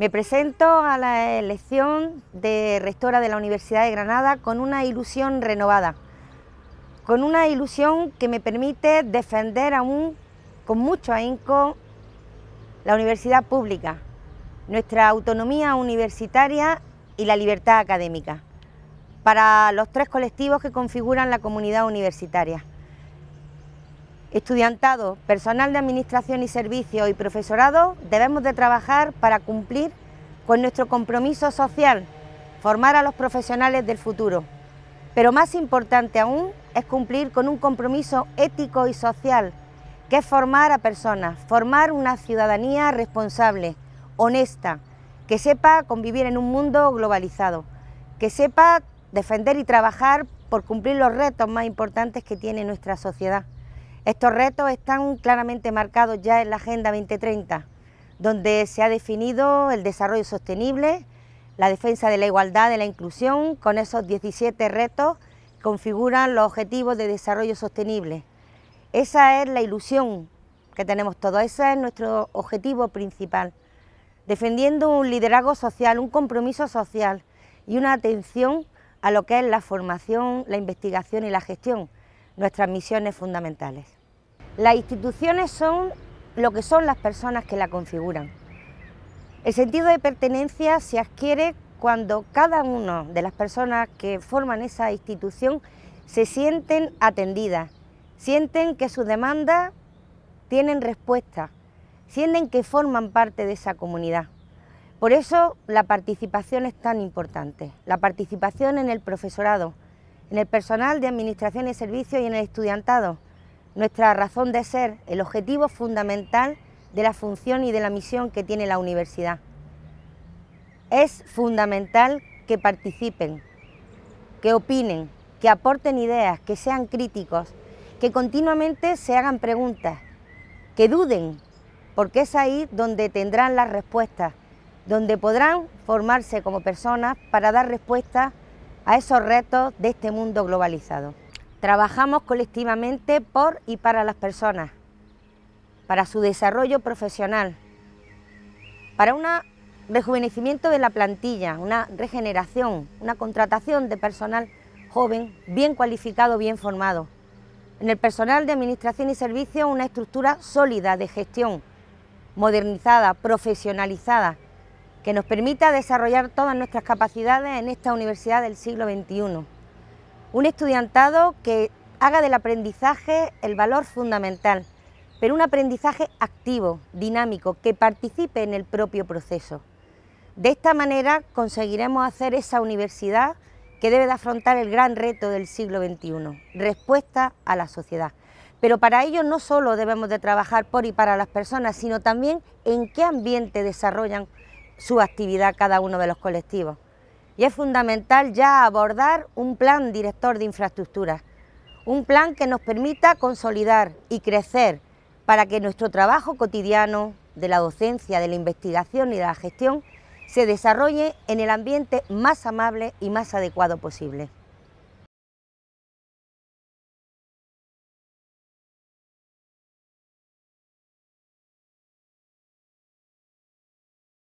Me presento a la elección de rectora de la Universidad de Granada con una ilusión renovada, con una ilusión que me permite defender aún con mucho ahínco la universidad pública, nuestra autonomía universitaria y la libertad académica, para los tres colectivos que configuran la comunidad universitaria. Estudiantado, personal de administración y servicios y profesorado debemos de trabajar para cumplir con nuestro compromiso social, formar a los profesionales del futuro. Pero más importante aún es cumplir con un compromiso ético y social, que es formar a personas, formar una ciudadanía responsable, honesta, que sepa convivir en un mundo globalizado, que sepa defender y trabajar por cumplir los retos más importantes que tiene nuestra sociedad. Estos retos están claramente marcados ya en la Agenda 2030, donde se ha definido el desarrollo sostenible, la defensa de la igualdad, de la inclusión, con esos 17 retos que configuran los objetivos de desarrollo sostenible. Esa es la ilusión que tenemos todos, ese es nuestro objetivo principal, defendiendo un liderazgo social, un compromiso social y una atención a lo que es la formación, la investigación y la gestión nuestras misiones fundamentales. Las instituciones son lo que son las personas que la configuran. El sentido de pertenencia se adquiere cuando cada una de las personas que forman esa institución se sienten atendidas, sienten que sus demandas tienen respuesta, sienten que forman parte de esa comunidad. Por eso la participación es tan importante, la participación en el profesorado, en el personal de Administración y Servicios y en el estudiantado. Nuestra razón de ser, el objetivo fundamental de la función y de la misión que tiene la universidad. Es fundamental que participen, que opinen, que aporten ideas, que sean críticos, que continuamente se hagan preguntas, que duden, porque es ahí donde tendrán las respuestas, donde podrán formarse como personas para dar respuestas a esos retos de este mundo globalizado. Trabajamos colectivamente por y para las personas, para su desarrollo profesional, para un rejuvenecimiento de la plantilla, una regeneración, una contratación de personal joven, bien cualificado, bien formado. En el personal de Administración y Servicios una estructura sólida de gestión, modernizada, profesionalizada, que nos permita desarrollar todas nuestras capacidades en esta universidad del siglo XXI. Un estudiantado que haga del aprendizaje el valor fundamental, pero un aprendizaje activo, dinámico, que participe en el propio proceso. De esta manera conseguiremos hacer esa universidad que debe de afrontar el gran reto del siglo XXI, respuesta a la sociedad. Pero para ello no solo debemos de trabajar por y para las personas, sino también en qué ambiente desarrollan su actividad cada uno de los colectivos. Y es fundamental ya abordar un plan director de infraestructuras, un plan que nos permita consolidar y crecer para que nuestro trabajo cotidiano de la docencia, de la investigación y de la gestión se desarrolle en el ambiente más amable y más adecuado posible.